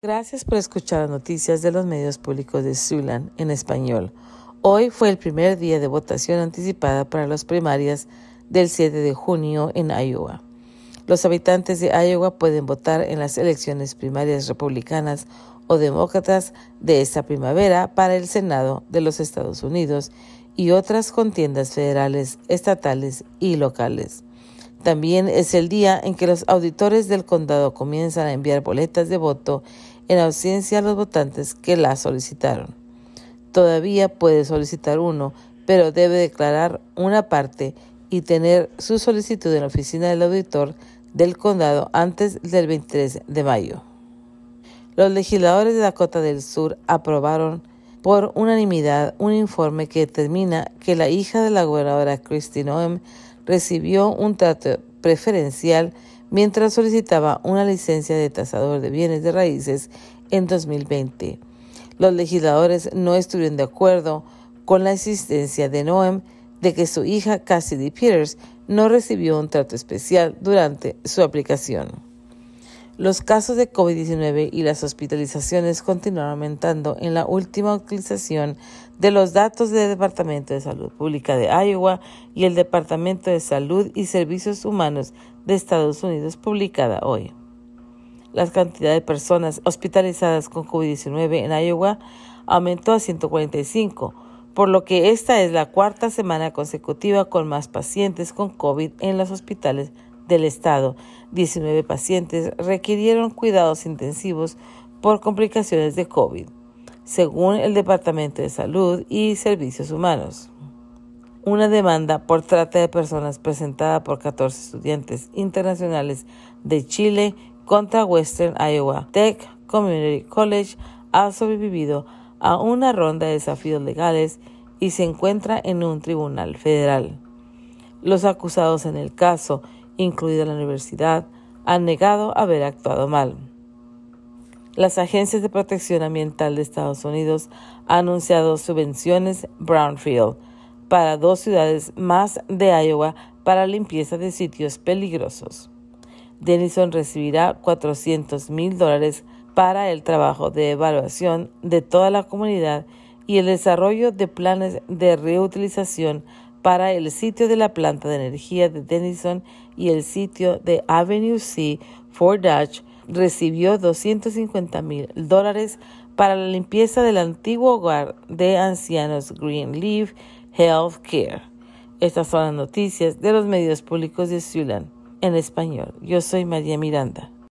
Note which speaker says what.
Speaker 1: Gracias por escuchar noticias de los medios públicos de Zulan en español. Hoy fue el primer día de votación anticipada para las primarias del 7 de junio en Iowa. Los habitantes de Iowa pueden votar en las elecciones primarias republicanas o demócratas de esta primavera para el Senado de los Estados Unidos y otras contiendas federales, estatales y locales. También es el día en que los auditores del condado comienzan a enviar boletas de voto en ausencia a los votantes que la solicitaron. Todavía puede solicitar uno, pero debe declarar una parte y tener su solicitud en la oficina del auditor del condado antes del 23 de mayo. Los legisladores de Dakota del Sur aprobaron por unanimidad un informe que determina que la hija de la gobernadora Christine Noem recibió un trato preferencial mientras solicitaba una licencia de tasador de bienes de raíces en 2020. Los legisladores no estuvieron de acuerdo con la existencia de Noem de que su hija Cassidy Peters no recibió un trato especial durante su aplicación. Los casos de COVID-19 y las hospitalizaciones continuaron aumentando en la última utilización de los datos del Departamento de Salud Pública de Iowa y el Departamento de Salud y Servicios Humanos de Estados Unidos publicada hoy. La cantidad de personas hospitalizadas con COVID-19 en Iowa aumentó a 145, por lo que esta es la cuarta semana consecutiva con más pacientes con COVID en los hospitales del Estado. 19 pacientes requirieron cuidados intensivos por complicaciones de COVID, según el Departamento de Salud y Servicios Humanos. Una demanda por trata de personas presentada por 14 estudiantes internacionales de Chile contra Western Iowa Tech Community College ha sobrevivido a una ronda de desafíos legales y se encuentra en un tribunal federal. Los acusados en el caso incluida la universidad, han negado haber actuado mal. Las agencias de protección ambiental de Estados Unidos han anunciado subvenciones Brownfield para dos ciudades más de Iowa para limpieza de sitios peligrosos. Denison recibirá 400 mil dólares para el trabajo de evaluación de toda la comunidad y el desarrollo de planes de reutilización para el sitio de la planta de energía de Denison y el sitio de Avenue C, for Dutch recibió 250 mil dólares para la limpieza del antiguo hogar de ancianos Greenleaf Health Care. Estas son las noticias de los medios públicos de Siulan en español. Yo soy María Miranda.